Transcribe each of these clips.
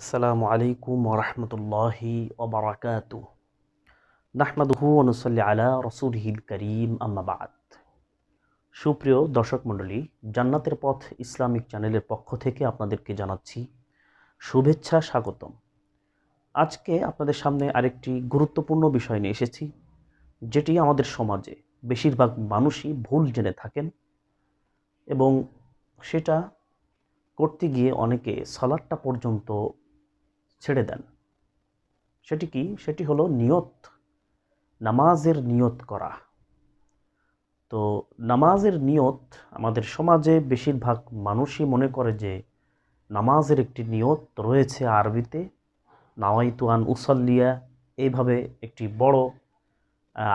আসসালামু আলাইকুম ওরহমতুল্লাহি ওবরাকাত নাহমাদুহু অনুসল্লি আলা রসুল হিল করিম আম্মাবাদ সুপ্রিয় দর্শক মণ্ডলী জান্নাতের পথ ইসলামিক চ্যানেলের পক্ষ থেকে আপনাদেরকে জানাচ্ছি শুভেচ্ছা স্বাগতম আজকে আপনাদের সামনে আরেকটি গুরুত্বপূর্ণ বিষয় নিয়ে এসেছি যেটি আমাদের সমাজে বেশিরভাগ মানুষই ভুল জেনে থাকেন এবং সেটা করতে গিয়ে অনেকে সালাডটা পর্যন্ত ছেড়ে দেন সেটি কি সেটি হলো নিয়ত নামাজের নিয়ত করা তো নামাজের নিয়ত আমাদের সমাজে বেশিরভাগ মানুষই মনে করে যে নামাজের একটি নিয়ত রয়েছে আরবিতে নাওয়াইতুয়ান উসল্লিয়া এইভাবে একটি বড়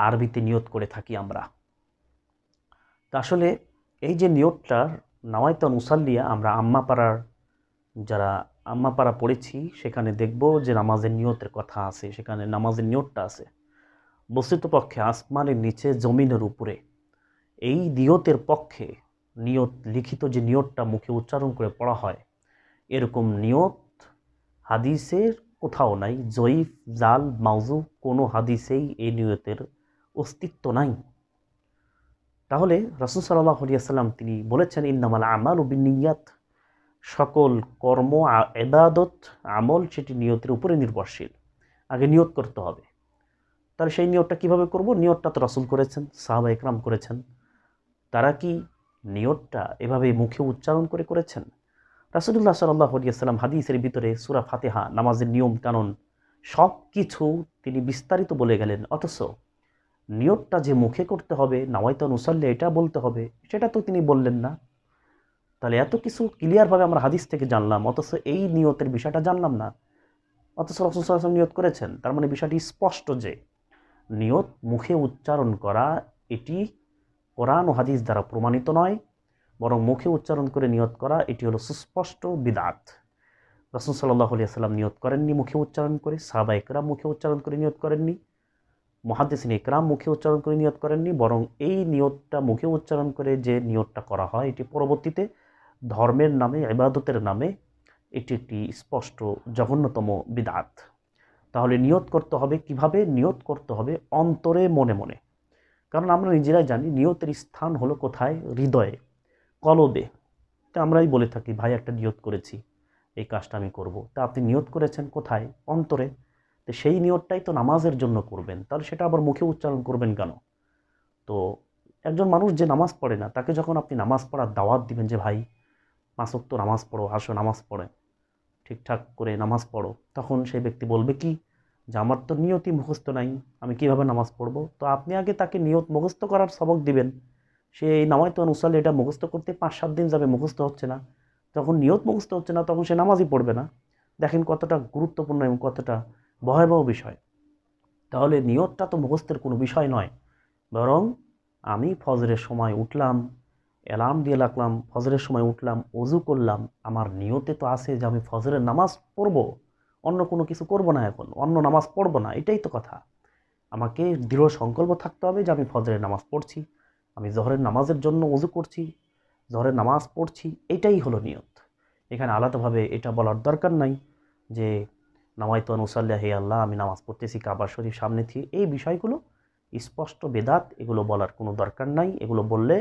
আরবিতে নিয়ত করে থাকি আমরা তা আসলে এই যে নিয়তটা নাওয়াইতান উসাল্লিয়া আমরা আম্মাপাড়ার যারা আম্মা পাড়া পড়েছি সেখানে দেখব যে নামাজের নিয়তের কথা আছে সেখানে নামাজের নিয়তটা আছে বস্তুতপক্ষে পক্ষে আসমানের নিচে জমিনের উপরে এই নিয়তের পক্ষে নিয়ত লিখিত যে নিয়তটা মুখে উচ্চারণ করে পড়া হয় এরকম নিয়ত হাদিসের কোথাও নাই জয়ীফ জাল মাউজু কোনো হাদিসেই এই নিয়তের অস্তিত্ব নাই তাহলে রসুল সাল্লাহ আলিয়া সাল্লাম তিনি বলেছেন ইন্নামাল আমাল ও বিনিয়াত সকল কর্ম এবাদত আমল সেটি নিয়তের উপরে নির্ভরশীল আগে নিয়ত করতে হবে তাহলে সেই নিয়তটা কিভাবে করব নিয়তটা তো রসুল করেছেন সাহাবা একরাম করেছেন তারা কি নিয়তটা এভাবে মুখে উচ্চারণ করে করেছেন রাসুদুল্লাহ সাল্লাহ সাল্লাম হাদিসের ভিতরে সুরা ফাতেহা নামাজের নিয়ম কানুন সব কিছু তিনি বিস্তারিত বলে গেলেন অথচ নিয়তটা যে মুখে করতে হবে নাওয়াইতান উসাল্লে এটা বলতে হবে সেটা তো তিনি বললেন না তাহলে এত কিছু ক্লিয়ারভাবে আমরা হাদিস থেকে জানলাম অথচ এই নিয়তের বিষয়টা জানলাম না অথচ রসুল নিয়ত করেছেন তার মানে বিষয়টি স্পষ্ট যে নিয়ত মুখে উচ্চারণ করা এটি কোরআন ও হাদিস দ্বারা প্রমাণিত নয় বরং মুখে উচ্চারণ করে নিয়ত করা এটি হলো সুস্পষ্ট বিদাত রসুল সাল্লাহ আলিয়া সাল্লাম নিয়ত করেননি মুখে উচ্চারণ করে সাবা একরাম মুখে উচ্চারণ করে নিয়ত করেননি মহাদেসিন একরাম মুখে উচ্চারণ করে নিয়ত করেননি বরং এই নিয়তটা মুখে উচ্চারণ করে যে নিয়তটা করা হয় এটি পরবর্তীতে ধর্মের নামে ইবাদতের নামে এটি একটি স্পষ্ট জঘন্যতম বিদাত তাহলে নিয়ত করতে হবে কিভাবে নিয়ত করতে হবে অন্তরে মনে মনে কারণ আমরা নিজেরাই জানি নিয়তের স্থান হলো কোথায় হৃদয়ে কলবে তা আমরাই বলে থাকি ভাই একটা নিয়ত করেছি এই কাজটা আমি করব। তা আপনি নিয়ত করেছেন কোথায় অন্তরে তো সেই নিয়তটাই তো নামাজের জন্য করবেন তাহলে সেটা আবার মুখে উচ্চারণ করবেন কেন তো একজন মানুষ যে নামাজ পড়ে না তাকে যখন আপনি নামাজ পড়ার দাওয়াত দিবেন যে ভাই পাঁচক্ত নামাজ পড়ো আসো নামাজ পড়ে ঠিকঠাক করে নামাজ পড়ো তখন সেই ব্যক্তি বলবে কি যে আমার তো নিয়তি মুখস্থ নাই আমি কিভাবে নামাজ পড়বো তো আপনি আগে তাকে নিয়ত মুখস্থ করার সবক দিবেন সে এই নামাজ তো অনুসারে এটা মুখস্থ করতে পাঁচ সাত দিন যাবে মুখস্থ হচ্ছে না যখন নিয়ত মুখস্থ হচ্ছে না তখন সে নামাজই পড়বে না দেখেন কতটা গুরুত্বপূর্ণ এবং কতটা ভয়াবহ বিষয় তাহলে নিয়তটা তো মুখস্থের কোনো বিষয় নয় বরং আমি ফজরের সময় উঠলাম অ্যালার্ম দিয়ে রাখলাম ফজরের সময় উঠলাম অজু করলাম আমার নিয়তে তো আছে যে আমি ফজরের নামাজ পড়ব অন্য কোনো কিছু করব না এখন অন্য নামাজ পড়ব না এটাই তো কথা আমাকে দৃঢ় সংকল্প থাকতে হবে যে আমি ফজরের নামাজ পড়ছি আমি জহরের নামাজের জন্য অজু করছি জহরের নামাজ পড়ছি এটাই হলো নিয়ত এখানে আলাদাভাবে এটা বলার দরকার নাই যে নামাই তো নুসাল্লাহ হে আল্লাহ আমি নামাজ পড়তেছি কাবার শরীফ সামনে থেকে এই বিষয়গুলো স্পষ্ট বেদাত এগুলো বলার কোনো দরকার নাই এগুলো বললে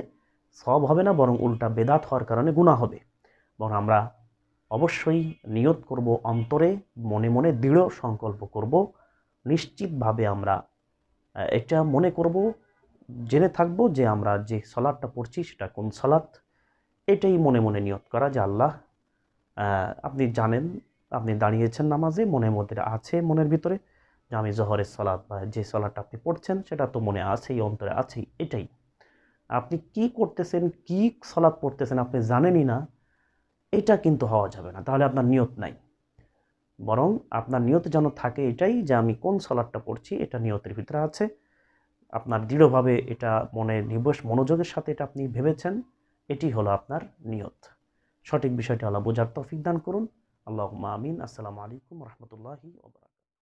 সব হবে না বরং উল্টা বেদাত হওয়ার কারণে গুণা হবে বরং আমরা অবশ্যই নিয়ত করব অন্তরে মনে মনে দৃঢ় সংকল্প করব নিশ্চিতভাবে আমরা এটা মনে করব জেনে থাকব যে আমরা যে সলাদটা পড়ছি সেটা কোন সলাদ এটাই মনে মনে নিয়ত করা যে আল্লাহ আপনি জানেন আপনি দাঁড়িয়েছেন নামাজে মনের মধ্যে আছে মনের ভিতরে যে আমি জহরের সলাদ বা যে সলাদটা আপনি পড়ছেন সেটা তো মনে আছেই অন্তরে আছেই এটাই আপনি কি করতেছেন কি সলাৎ পড়তেছেন আপনি জানেনই না এটা কিন্তু হওয়া যাবে না তাহলে আপনার নিয়ত নাই বরং আপনার নিয়ত যেন থাকে এটাই যে আমি কোন সলাটটা পড়ছি এটা নিয়তের ভিতরে আছে আপনার দৃঢ়ভাবে এটা মনে নিবেশ মনোযোগের সাথে এটা আপনি ভেবেছেন এটি হলো আপনার নিয়ত সঠিক বিষয়টি হলো বোঝার তৌফিক দান করুন আল্লাহ মামিন আসসালামু আলাইকুম রহমতুল্লাহি ওবরাক